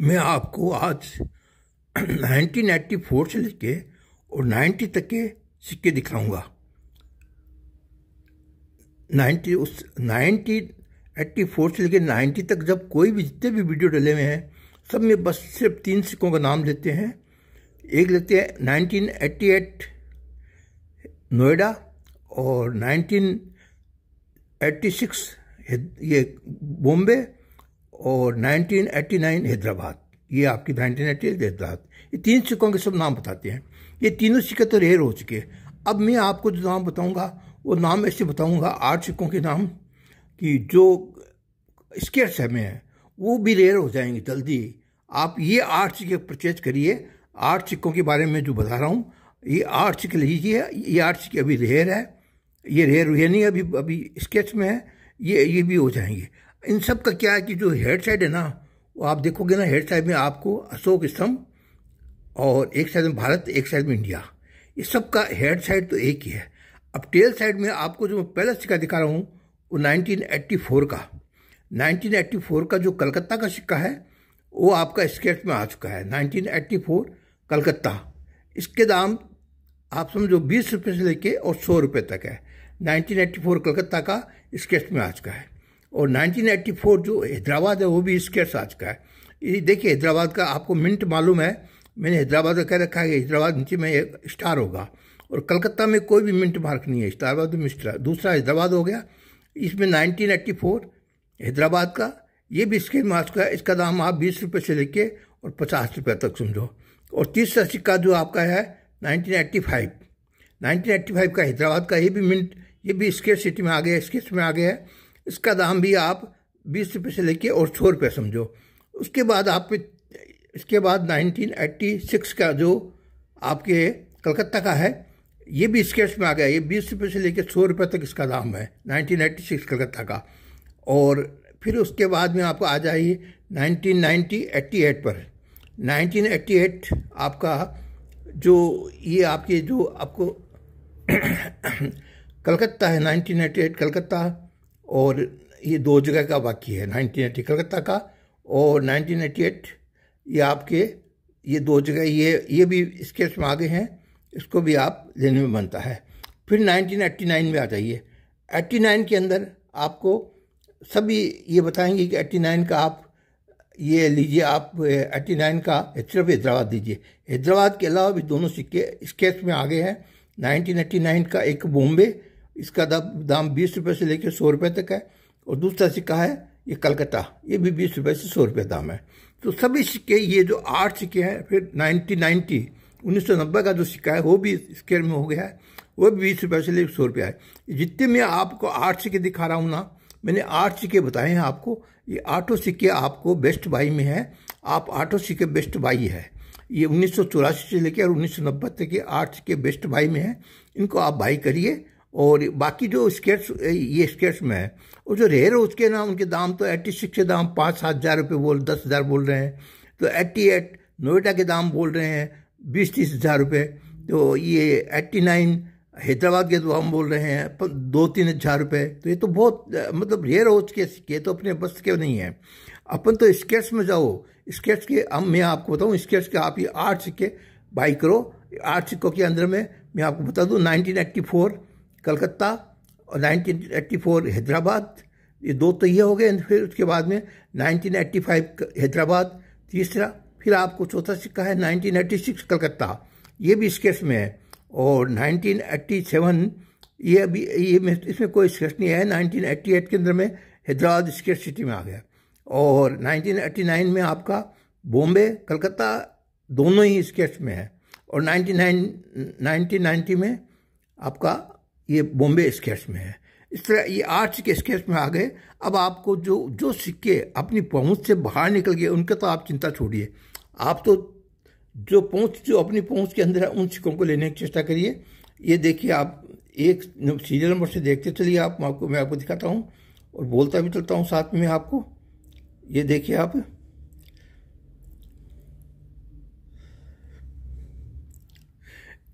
मैं आपको आज 1994 से लेके और 90 तक के सिक्के दिखाऊंगा 90 उस 1984 से लेके 90 तक जब कोई भी जितने भी वीडियो डले हुए हैं सब में बस सिर्फ तीन सिक्कों का नाम लेते हैं एक लेते हैं 1988 नोएडा और 1986 ये बॉम्बे और 1989 हैदराबाद ये आपकी नाइनटीन एट्टी हैदराबाद ये तीन सिक्कों के सब नाम बताते हैं ये तीनों सिक्के तो रेयर हो चुके हैं अब मैं आपको जो नाम बताऊंगा वो नाम ऐसे बताऊंगा आठ सिक्कों के नाम कि जो समय है वो भी रेयर हो जाएंगे जल्दी आप ये आठ सिक्के परचेज करिए आठ सिक्कों के बारे में जो बता रहा हूँ ये आठ सिक्के लीजिए ये आठ सिक्के अभी रेयर है ये रेयर हुए नहीं अभी अभी स्केच में है ये ये भी हो जाएंगे इन सब का क्या है कि जो हेड साइड है ना वो आप देखोगे ना हेड साइड में आपको अशोक स्तंभ और एक साइड में भारत एक साइड में इंडिया ये सब का हेड साइड तो एक ही है अब टेल साइड में आपको जो मैं पहला सिक्का दिखा रहा हूँ वो 1984 का 1984 का जो कलकत्ता का सिक्का है वो आपका स्केच में आ चुका है 1984 कलकत्ता इसके दाम आप समझो बीस रुपये से लेके और सौ रुपये तक है 1984 कलकत्ता का स्केच में आ चुका है और 1984 जो हैदराबाद है वो भी इसके साथ का है ये देखिए हैदराबाद का आपको मिनट मालूम है मैंने हैदराबाद का कह रखा है कि हैदराबाद नीचे में एक स्टार होगा और कलकत्ता में कोई भी मिनट मार्क नहीं है हैदराबाद में स्टार दूसरा हैदराबाद हो गया इसमें 1984 हैदराबाद का ये भी स्केल मार्च का इसका दाम आप बीस रुपये से लेके और पचास रुपये तक समझो और तीसरा सिक्का जो आपका है 1985 1985 का हैदराबाद का ये भी मिनट ये भी स्केट सिटी में आ गया स्केट में आ गया है इसका दाम भी आप बीस रुपये से लेके और सौ रुपये समझो उसके बाद आप इसके बाद 1986 का जो आपके कलकत्ता का है ये भी स्केट्स में आ गया ये बीस रुपये से लेके सौ रुपये तक इसका दाम है 1986 कलकत्ता का और फिर उसके बाद में आपको आ जाइए एट्टी एट पर 1988 आपका जो ये आपके जो आपको कलकत्ता है 1988 कलकत्ता और ये दो जगह का वाक्य है 1980 कलकत्ता का और 1988 ये आपके ये दो जगह ये ये भी इस में आगे हैं इसको भी आप लेने में बनता है फिर 1989 में आ जाइए 89 के अंदर आपको सभी ये बताएंगे कि 89 का आप ये लीजिए आप 89 का सिर्फ हैदराबाद दीजिए हैदराबाद के अलावा भी दोनों सिक्के इस केस में गए हैं 1989 का एक बॉम्बे इसका दाम बीस रुपये से लेकर सौ रुपये तक है और दूसरा सिक्का है ये कलकत्ता ये भी बीस रुपये से सौ रुपये दाम है तो सभी सिक्के ये जो आठ सिक्के हैं फिर नाइनटीन नाइन्टी उन्नीस सौ नब्बे का जो सिक्का है वो भी स्केल में हो गया है वो भी बीस रुपये से लेकर सौ रुपये है जितने मैं आपको आठ सिक्के दिखा रहा हूँ ना मैंने आठ सिक्के बताए हैं आपको ये आठों सिक्के आपको बेस्ट बाई में है आप आठों सिक्के बेस्ट बाई है ये उन्नीस से लेकर और उन्नीस सौ नब्बे तक ये आठ सिक्के बेस्ट बाई में है इनको आप बाई करिए और बाकी जो स्केट्स ये स्केट्स में है और जो रेयर है उसके ना उनके दाम तो एट्टी सिक्स के दाम पाँच सात हज़ार रुपये बोल दस हज़ार बोल रहे हैं तो एट्टी एट नोएडा के दाम बोल रहे हैं बीस तीस हज़ार रुपये तो ये एट्टी नाइन हैदराबाद के दाम हम बोल रहे हैं दो तीन हज़ार रुपये तो ये तो बहुत मतलब रेयर होच के सिक्के तो अपने बस के नहीं है अपन तो स्केट्स में जाओ स्केट्स के अब मैं आपको बताऊँ स्केट्स के आप ये आठ सिक्के बाई करो आठ सिक्कों के अंदर में मैं आपको बता दूँ नाइनटीन एट्टी फोर कलकत्ता और 1984 हैदराबाद ये दो तो ये हो गए फिर उसके बाद में 1985 हैदराबाद तीसरा फिर आपको चौथा सिक्का है 1986 कलकत्ता ये भी इस में है और 1987 ये अभी ये इसमें कोई स्केच नहीं है 1988 के अंदर में हैदराबाद स्केच सिटी में आ गया और 1989 में आपका बॉम्बे कलकत्ता दोनों ही स्केच में है और 1990 में आपका ये बॉम्बे स्केच में है इस तरह ये आर्ट्स के स्केच में आ गए अब आपको जो जो सिक्के अपनी पहुंच से बाहर निकल गए उनके तो आप चिंता छोड़िए आप तो जो पहुंच जो अपनी पहुंच के अंदर है उन सिक्कों को लेने की चेष्टा करिए ये देखिए आप एक सीरियल नंबर से देखते चलिए आप आपको मैं आपको दिखाता हूँ और बोलता भी चलता हूँ साथ में आपको ये देखिए आप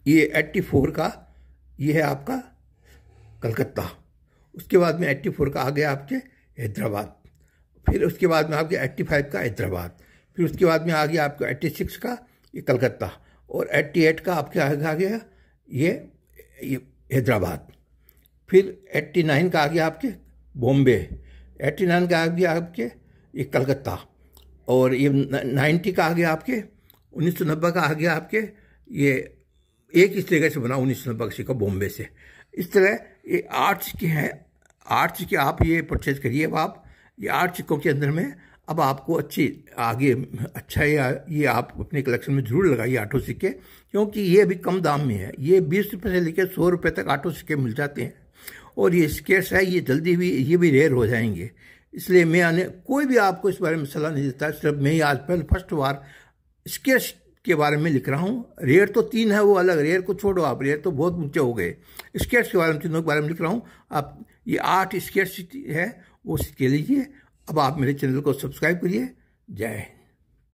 ये एट्टी फोर का ये है आपका कलकत्ता उसके बाद में एट्टी फोर का आ गया आपके हैदराबाद फिर उसके बाद में आपके एट्टी फाइव का हैदराबाद फिर उसके बाद में आ गया आपका एट्टी सिक्स का ये कलकत्ता और एट्टी एट का आपके आगे आ गया ये हैदराबाद फिर एट्टी नाइन का आ गया आपके बॉम्बे एट्टी नाइन का आ गया आपके ये कलकत्ता और ये नाइन्टी का आ गया आपके उन्नीस सौ नब्बे का आ गया आपके ये एक इस तरीके से बना उन्नीस सौ नब्बे का बॉम्बे से इस तरह ये आर्ट्स के हैं आर्ट्स के आप ये परचेज करिए अब आप ये आर्ट सिक्कों के अंदर में अब आपको अच्छी आगे अच्छा ये ये आप अपने कलेक्शन में जरूर लगाइए आठों सिक्के क्योंकि ये अभी कम दाम में है ये बीस रुपये से लेकर सौ रुपये तक आठों सिक्के मिल जाते हैं और ये स्केट्स है ये जल्दी भी ये भी रेयर हो जाएंगे इसलिए मैं आने कोई भी आपको इस बारे में सलाह नहीं देता सिर्फ मैं आज पहले फर्स्ट बार स्केट्स के बारे में लिख रहा हूँ रेयर तो तीन है वो अलग रेयर को छोड़ो आप रेयर तो बहुत ऊंचे हो गए स्केट्स के बारे में तीनों के बारे में लिख रहा हूँ आप ये आठ स्केट्स है वो सीख लीजिए अब आप मेरे चैनल को सब्सक्राइब करिए जय हिंद